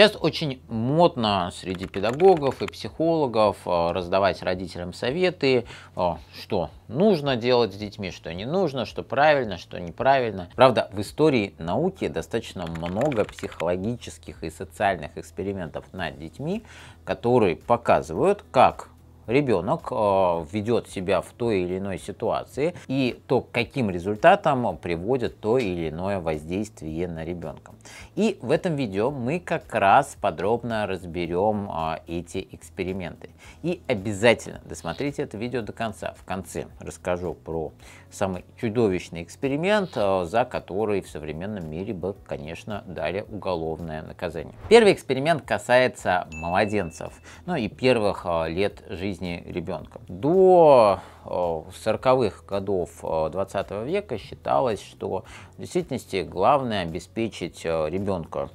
Сейчас очень модно среди педагогов и психологов а, раздавать родителям советы, а, что нужно делать с детьми, что не нужно, что правильно, что неправильно. Правда, в истории науки достаточно много психологических и социальных экспериментов над детьми, которые показывают, как ребенок э, ведет себя в той или иной ситуации и то, к каким результатам приводит то или иное воздействие на ребенка. И в этом видео мы как раз подробно разберем э, эти эксперименты. И обязательно досмотрите это видео до конца. В конце расскажу про самый чудовищный эксперимент, э, за который в современном мире бы, конечно, дали уголовное наказание. Первый эксперимент касается младенцев, ну и первых лет жизни жизни ребенка. До 40-х э, годов 20 э, века считалось, что в действительности главное обеспечить э, ребенка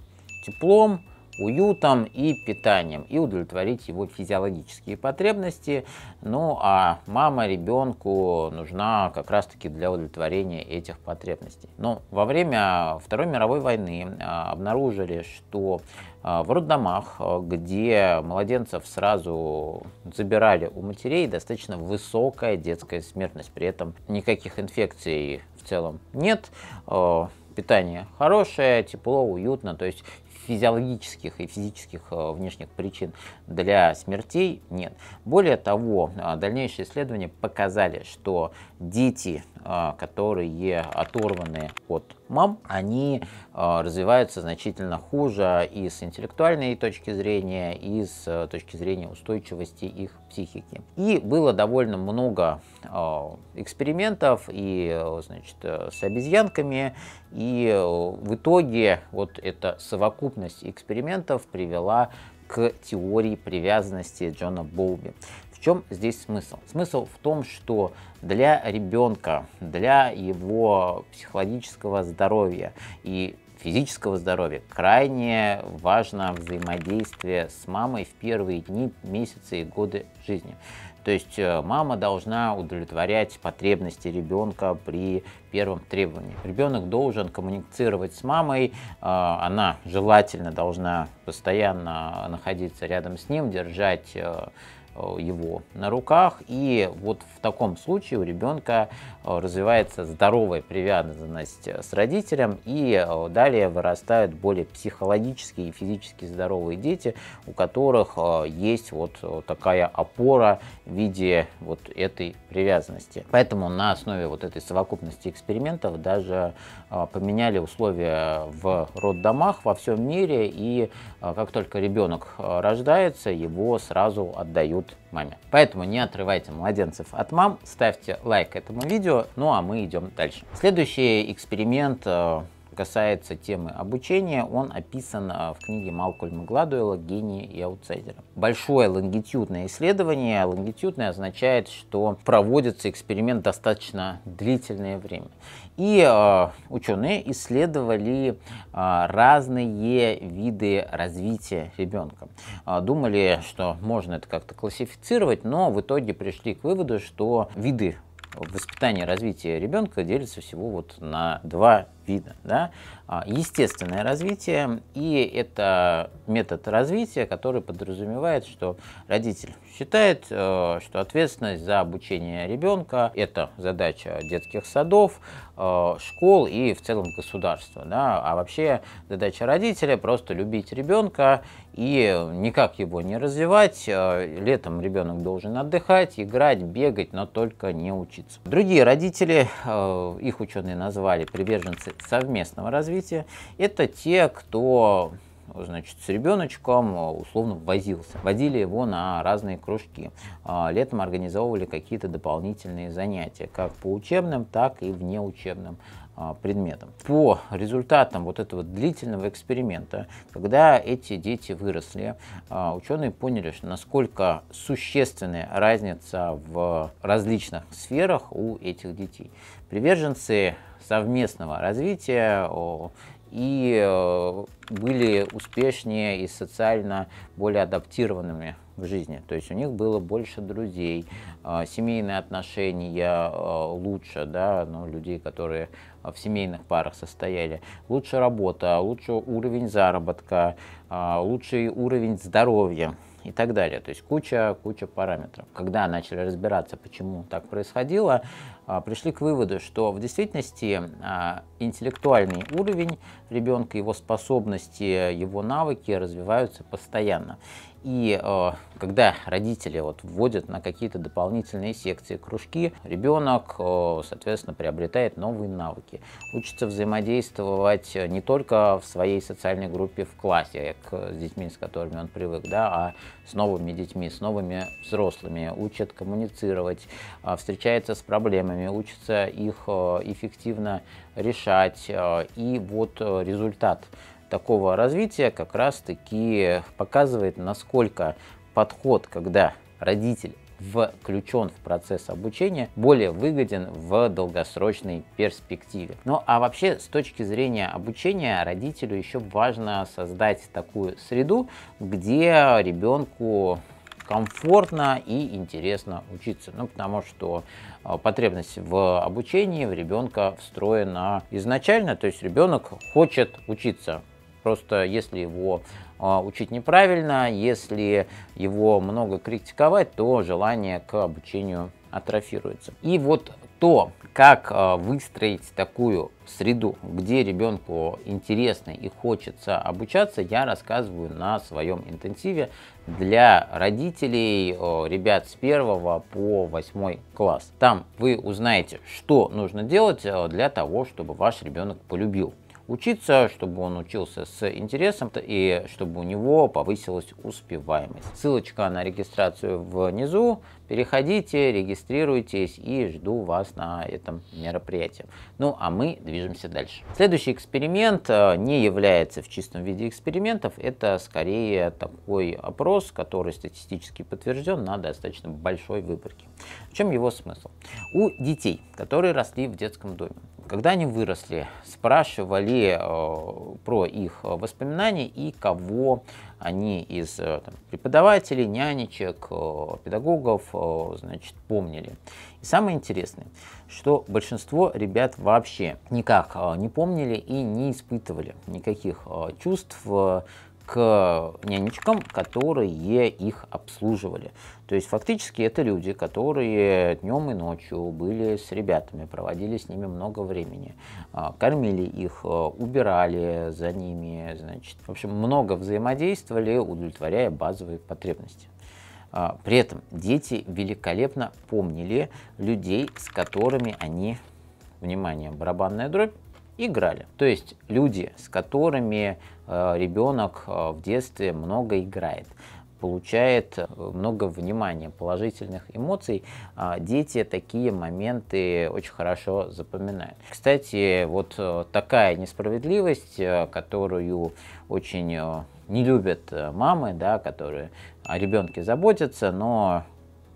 теплом, уютом и питанием и удовлетворить его физиологические потребности. Ну а мама ребенку нужна как раз-таки для удовлетворения этих потребностей. Но во время Второй мировой войны а, обнаружили, что а, в роддомах, а, где младенцев сразу забирали у матерей, достаточно высокая детская смертность. При этом никаких инфекций в целом нет питание хорошее, тепло, уютно. То есть физиологических и физических э, внешних причин для смертей нет. Более того, э, дальнейшие исследования показали, что дети а, которые оторваны от мам, они а, развиваются значительно хуже и с интеллектуальной точки зрения, и с э, точки зрения устойчивости их психики. И было довольно много а, экспериментов и, э, значит, э, с обезьянками, и в итоге вот эта совокупность экспериментов привела к теории привязанности Джона Болби чем здесь смысл? Смысл в том, что для ребенка, для его психологического здоровья и физического здоровья крайне важно взаимодействие с мамой в первые дни, месяцы и годы жизни. То есть э, мама должна удовлетворять потребности ребенка при первом требовании. Ребенок должен коммуницировать с мамой, э, она желательно должна постоянно находиться рядом с ним, держать э, Э, его на руках. И вот в таком случае у ребенка э, развивается здоровая привязанность э, с родителем, и далее вырастают более психологически и физически здоровые дети, у которых есть вот такая опора в виде вот этой привязанности. Поэтому на основе вот этой совокупности экспериментов даже поменяли условия в роддомах во всем мире, и как только ребенок рождается, его сразу отдают помогут маме. Поэтому не отрывайте младенцев от мам, ставьте лайк этому видео, ну а мы идем дальше. Следующий эксперимент э, касается темы обучения, он описан э, в книге Малкольма Гладуэлла «Гении и аутсайдеры». Большое лонгитюдное исследование. Лонгитюдное означает, что проводится эксперимент достаточно длительное время. И э, ученые исследовали э, разные виды развития ребенка. Э, думали, что можно это как-то классифицировать, но в итоге пришли к выводу, что виды воспитания развития ребенка делятся всего вот на два вида. Да? А, естественное развитие, и это метод развития, который подразумевает, что родитель считает, э, что ответственность за обучение ребенка – это задача детских садов, э, школ и в целом государства. Да? А вообще задача родителя – просто любить ребенка и никак его не развивать. Э, летом ребенок должен отдыхать, играть, бегать, но только не учиться. Другие родители, их ученые назвали приверженцы совместного развития, это те, кто значит, с ребеночком условно возился, водили его на разные кружки. А, летом организовывали какие-то дополнительные занятия, как по учебным, так и внеучебным а, предметам. По результатам вот этого длительного эксперимента, когда эти дети выросли, а, ученые поняли, что насколько существенная разница в различных сферах у этих детей. Приверженцы совместного развития и э, были успешнее и социально более адаптированными в жизни. То есть у них было больше друзей, э, семейные отношения э, лучше, да, ну, людей, которые в семейных парах состояли. Лучше работа, лучше уровень заработка, лучший уровень здоровья и так далее. То есть куча, куча параметров. Когда начали разбираться, почему так происходило, а, пришли к выводу, что в действительности а, интеллектуальный уровень ребенка, его способности, его навыки развиваются постоянно. И э, когда родители вот вводят на какие-то дополнительные секции, кружки, ребенок, э, соответственно, приобретает новые навыки, учится взаимодействовать э, не только в своей социальной группе в классе, к, с детьми, с которыми он привык, да, а с новыми детьми, с новыми взрослыми, учит коммуницировать, встречается с проблемами, учится их эффективно решать. и вот результат – такого развития как раз-таки показывает, насколько подход, когда родитель включен в процесс обучения, более выгоден в долгосрочной перспективе. Ну а вообще с точки зрения обучения родителю еще важно создать такую среду, где ребенку комфортно и интересно учиться. Ну, потому что а, потребность в обучении в ребенка встроена изначально, то есть ребенок хочет учиться. Просто если его а, учить неправильно, если его много критиковать, то желание к обучению атрофируется. И вот то, как а, выстроить такую среду, где ребенку интересно и хочется обучаться, я рассказываю на своем интенсиве для родителей, ребят с 1 по 8 класс. Там вы узнаете, что нужно делать а, для того, чтобы ваш ребенок полюбил учиться, чтобы он учился с интересом и чтобы у него повысилась успеваемость. Ссылочка на регистрацию внизу. Переходите, регистрируйтесь и жду вас на этом мероприятии. Ну а мы движемся дальше. Следующий эксперимент э, не является в чистом виде экспериментов. Это скорее такой опрос, который статистически подтвержден на достаточно большой выборке. В чем его смысл? У детей, которые росли в детском доме, когда они выросли, спрашивали э, про их э, воспоминания и кого они из э, там, преподавателей, нянечек, э, педагогов э, значит, помнили. И самое интересное, что большинство ребят вообще никак э, не помнили и не испытывали никаких э, чувств, э, к нянечкам, которые их обслуживали. То есть фактически это люди, которые днем и ночью были с ребятами, проводили с ними много времени, а, кормили их, а, убирали за ними, значит, в общем, много взаимодействовали, удовлетворяя базовые потребности. А, при этом дети великолепно помнили людей, с которыми они, внимание, барабанная дробь, играли. То есть люди, с которыми э, ребенок э, в детстве много играет получает э, много внимания, положительных эмоций, а дети такие моменты очень хорошо запоминают. Кстати, вот такая несправедливость, которую очень не любят мамы, да, которые о ребенке заботятся, но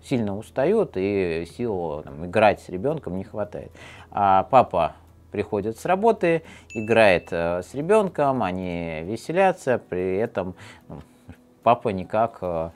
сильно устают и сил там, играть с ребенком не хватает. А папа приходит с работы, играет э, с ребенком, они веселятся, при этом ну, папа никак э,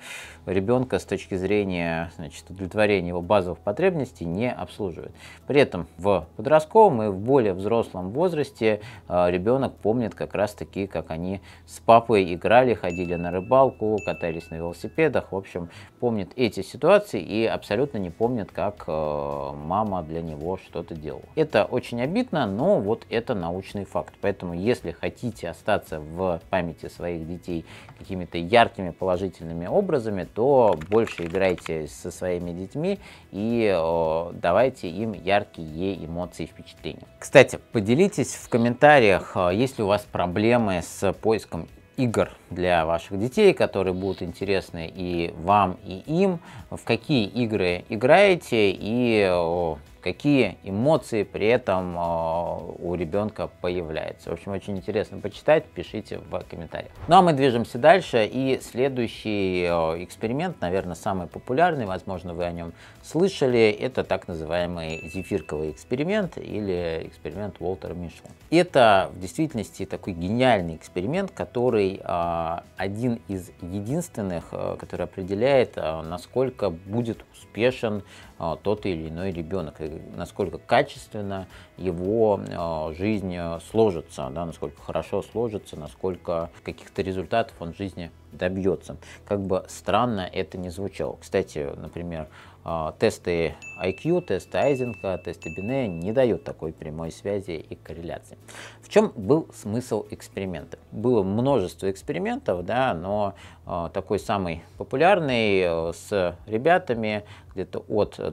ребенка с точки зрения значит, удовлетворения его базовых потребностей не обслуживает. При этом в подростковом и в более взрослом возрасте э, ребенок помнит как раз таки, как они с папой играли, ходили на рыбалку, катались на велосипедах, в общем, помнит эти ситуации и абсолютно не помнит, как э, мама для него что-то делала. Это очень обидно, но вот это научный факт. Поэтому, если хотите остаться в памяти своих детей какими-то яркими яркими положительными образами, то больше играйте со своими детьми и о, э, давайте им яркие эмоции и впечатления. Кстати, поделитесь в комментариях, э, есть ли у вас проблемы с поиском игр для ваших детей, которые будут интересны и вам, и им, в какие игры играете и э, какие эмоции при этом а, у ребенка появляются. В общем, очень интересно почитать, пишите в комментариях. Ну а мы движемся дальше, и следующий а, эксперимент, наверное, самый популярный, возможно, вы о нем слышали, это так называемый зефирковый эксперимент или эксперимент Уолтера Мишлен. Это в действительности такой гениальный эксперимент, который а, один из единственных, который определяет, насколько будет успешен а, тот или иной ребенок, и насколько качественно его а, жизнь э, сложится, да, насколько хорошо сложится, насколько каких-то результатов он в жизни добьется. Как бы странно это не звучало. Кстати, например, а, тесты IQ, тесты Айзенка, тесты Бине не дают такой прямой связи и корреляции. В чем был смысл эксперимента? Было множество экспериментов, да, но а, такой самый популярный э, с ребятами где-то от 3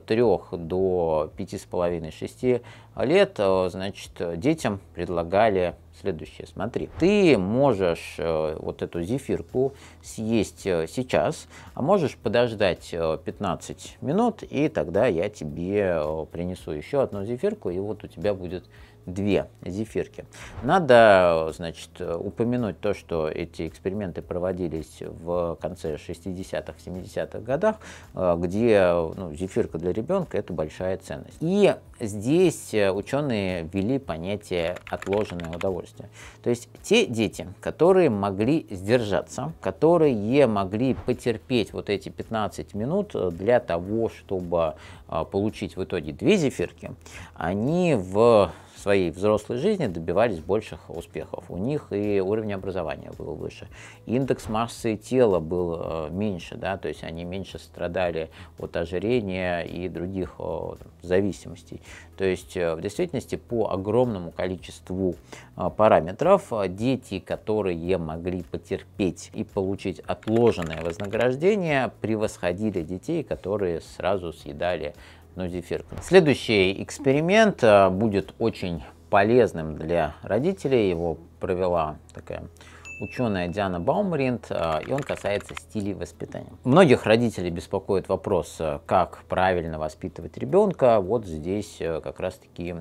до 5,5-6 лет, э, значит, детям предлагали следующее. Смотри, ты можешь э, вот эту зефирку съесть э, сейчас, а можешь подождать 15 э, минут, и тогда я тебе принесу еще одну зефирку, и вот у тебя будет две зефирки. Надо, значит, упомянуть то, что эти эксперименты проводились в конце 60-х, 70-х годах, э, где ну, зефирка для ребенка – это большая ценность. И здесь э, ученые ввели понятие «отложенное удовольствие». То есть те дети, которые могли сдержаться, которые могли потерпеть вот эти 15 минут для того, чтобы э, получить в итоге две зефирки, они в своей взрослой жизни добивались больших успехов. У них и уровень образования был выше. Индекс массы тела был э, меньше, да, то есть они меньше страдали от ожирения и других э, зависимостей. То есть э, в действительности по огромному количеству параметров дети, которые могли потерпеть и получить отложенное вознаграждение, превосходили детей, которые сразу съедали но ну, зефирками. Следующий эксперимент э, будет очень полезным для родителей. Его провела такая ученая Диана Баумринд, а, и он касается стилей воспитания. Многих родителей беспокоит вопрос, а, как правильно воспитывать ребенка. Вот здесь а, как раз-таки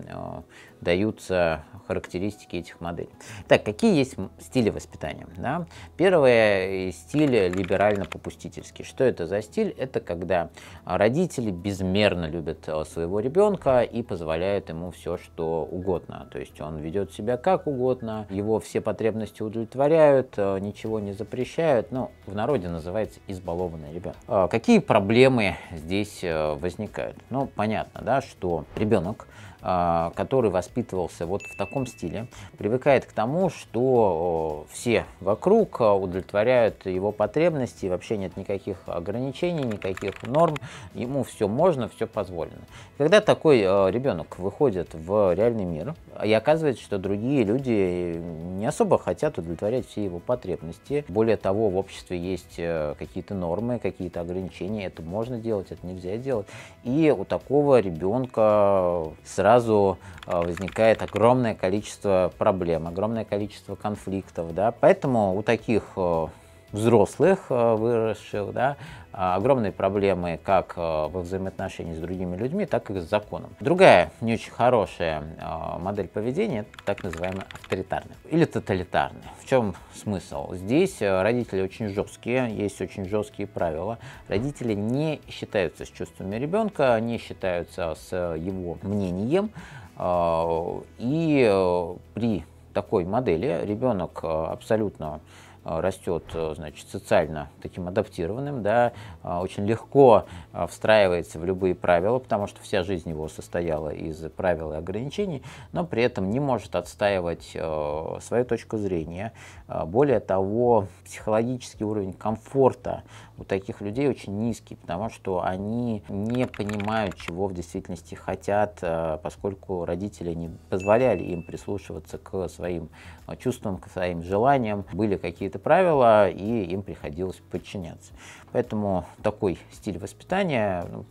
даются характеристики этих моделей. Так, какие есть стили воспитания? Да? Первое э, стиль либерально-попустительский. Что это за стиль? Это когда родители безмерно любят своего ребенка и позволяют ему все, что угодно. То есть он ведет себя как угодно, его все потребности удовлетворяют, ругают, э, ничего не запрещают. но в народе называется избалованный ребенок. Э, какие проблемы здесь э, возникают? Ну, понятно, да, что ребенок а, который воспитывался вот в таком стиле, привыкает к тому, что все вокруг а, удовлетворяют его потребности, вообще нет никаких ограничений, никаких норм, ему все можно, все позволено. Когда такой а, ребенок выходит в реальный мир, и оказывается, что другие люди э, не особо хотят удовлетворять все его потребности. Более того, в обществе есть э, какие-то нормы, какие-то ограничения, это можно делать, это нельзя делать. И у такого ребенка сразу сразу э, возникает огромное количество проблем, огромное количество конфликтов. Да? Поэтому у таких э, взрослых, э, выросших, да, а огромные проблемы как э, во взаимоотношении с другими людьми, так и с законом. Другая не очень хорошая э, модель поведения, так называемая авторитарная или тоталитарная. В чем смысл? Здесь родители очень жесткие, есть очень жесткие правила. Родители не считаются с чувствами ребенка, не считаются с его мнением, и при такой модели ребенок абсолютно Э, растет, э, значит, социально таким адаптированным, да, э, очень легко встраивается в любые правила, потому что вся жизнь его состояла из правил и ограничений, но при этом не может отстаивать свою точку зрения. Более того, психологический уровень комфорта у таких людей очень низкий, потому что они не понимают, чего в действительности хотят, поскольку родители не позволяли им прислушиваться к своим чувствам, к своим желаниям. Были какие-то какие-то правила, и им приходилось подчиняться. Поэтому такой стиль воспитания ну,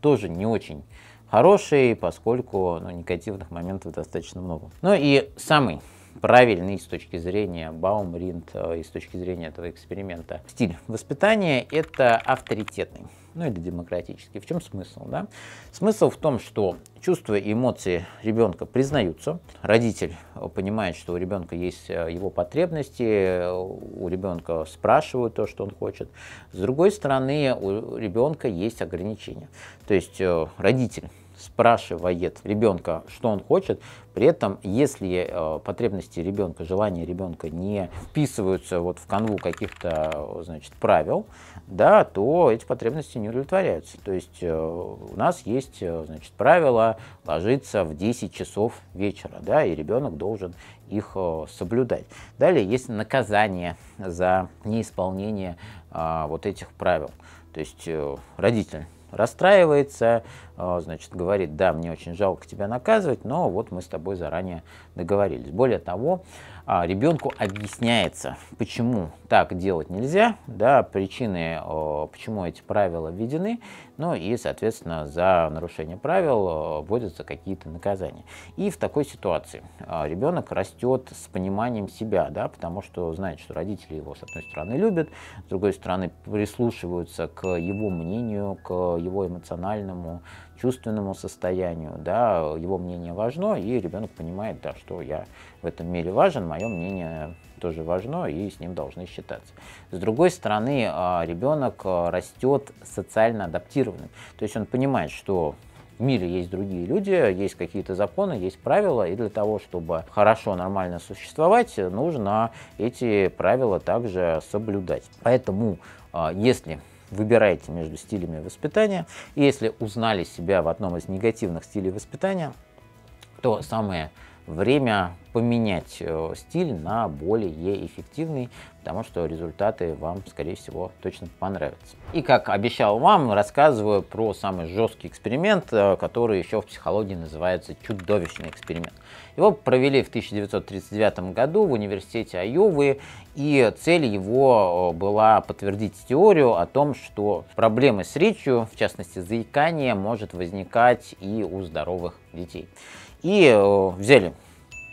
тоже не очень хороший, поскольку ну, негативных моментов достаточно много. Ну и самый правильный с точки зрения Баумринд э, и с точки зрения этого эксперимента стиль воспитания – это авторитетный, ну или демократический. В чем смысл? Да? Смысл в том, что чувства и эмоции ребенка признаются, родитель э, понимает, что у ребенка есть э, его потребности, у ребенка спрашивают то, что он хочет. С другой стороны, у ребенка есть ограничения. То есть родитель спрашивает ребенка, что он хочет. При этом, если э, потребности ребенка, желания ребенка не вписываются вот в канву каких-то значит, правил, да, то эти потребности не удовлетворяются. То есть э, у нас есть э, значит, правило ложиться в 10 часов вечера, да, и ребенок должен их э, соблюдать. Далее есть наказание за неисполнение э, вот этих правил. То есть э, родитель расстраивается, а, значит, говорит, да, мне очень жалко тебя наказывать, но вот мы с тобой заранее договорились. Более того, а, ребенку объясняется, почему так делать нельзя, да, причины, а, почему эти правила введены, ну и, соответственно, за нарушение правил вводятся какие-то наказания. И в такой ситуации ребенок растет с пониманием себя, да, потому что знает, что родители его, с одной стороны, любят, с другой стороны, прислушиваются к его мнению, к его эмоциональному чувственному состоянию, да, его мнение важно, и ребенок понимает, да, что я в этом мире важен, мое мнение тоже важно, и с ним должны считаться. С другой стороны, а, ребенок а, растет социально адаптированным, то есть он понимает, что в мире есть другие люди, есть какие-то законы, есть правила, и для того, чтобы хорошо, нормально существовать, нужно эти правила также соблюдать. Поэтому, а, если выбирайте между стилями воспитания. И если узнали себя в одном из негативных стилей воспитания, то самое время поменять э, стиль на более эффективный, потому что результаты вам, скорее всего, точно понравятся. И как обещал вам, рассказываю про самый жесткий эксперимент, э, который еще в психологии называется чудовищный эксперимент. Его провели в 1939 году в университете Айовы, и цель его э, была подтвердить теорию о том, что проблемы с речью, в частности заикание, может возникать и у здоровых детей. И взяли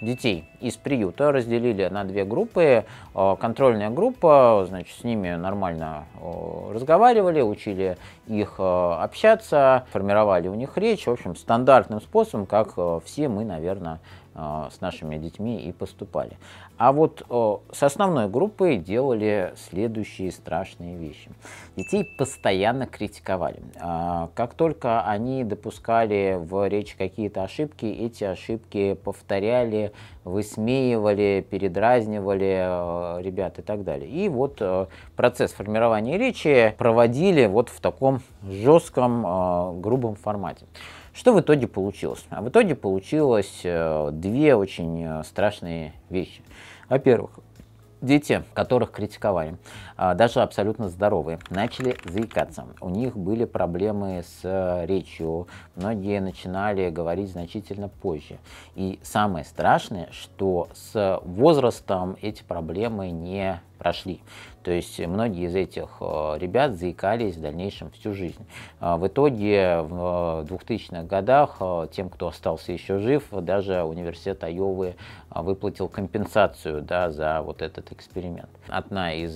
детей из приюта разделили на две группы. Э, контрольная группа, значит, с ними нормально э, разговаривали, учили их э, общаться, формировали у них речь. В общем, стандартным способом, как все мы, наверное, а, с нашими детьми и поступали. А вот с основной группой делали следующие страшные вещи. Детей постоянно критиковали. А, как только они допускали в речи какие-то ошибки, эти ошибки повторяли, высмеивали, передразнивали э, ребят и так далее. И вот э, процесс формирования речи проводили вот в таком жестком, э, грубом формате. Что в итоге получилось? А в итоге получилось э, две очень э, страшные вещи. Во-первых, дети, которых критиковали, а, даже абсолютно здоровые, начали заикаться. У них были проблемы с э, речью, многие начинали говорить значительно позже. И самое страшное, что с возрастом эти проблемы не прошли. То есть многие из этих э, ребят заикались в дальнейшем всю жизнь. А в итоге в 2000-х э, годах э, тем, кто остался еще жив, даже университет Айовы выплатил компенсацию да, за вот этот эксперимент. Одна из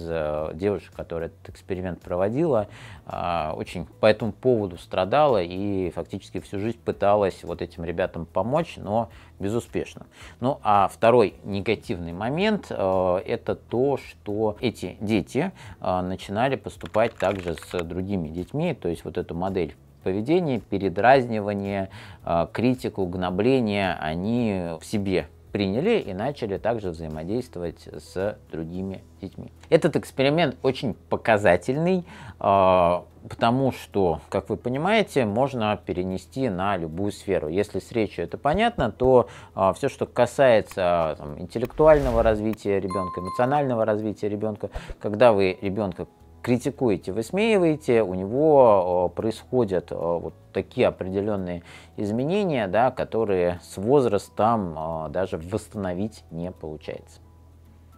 девушек, которая этот эксперимент проводила, очень по этому поводу страдала и фактически всю жизнь пыталась вот этим ребятам помочь, но безуспешно. Ну а второй негативный момент э, это то, что эти дети э, начинали поступать также с другими детьми, то есть вот эту модель поведения, передразнивание, э, критику, гнобление они в себе приняли и начали также взаимодействовать с другими детьми. Этот эксперимент очень показательный, а, потому что, как вы понимаете, можно перенести на любую сферу. Если с речью это понятно, то а, все, что касается там, интеллектуального развития ребенка, эмоционального развития ребенка, когда вы ребенка критикуете, высмеиваете, у него происходят вот такие определенные изменения, да, которые с возрастом даже восстановить не получается.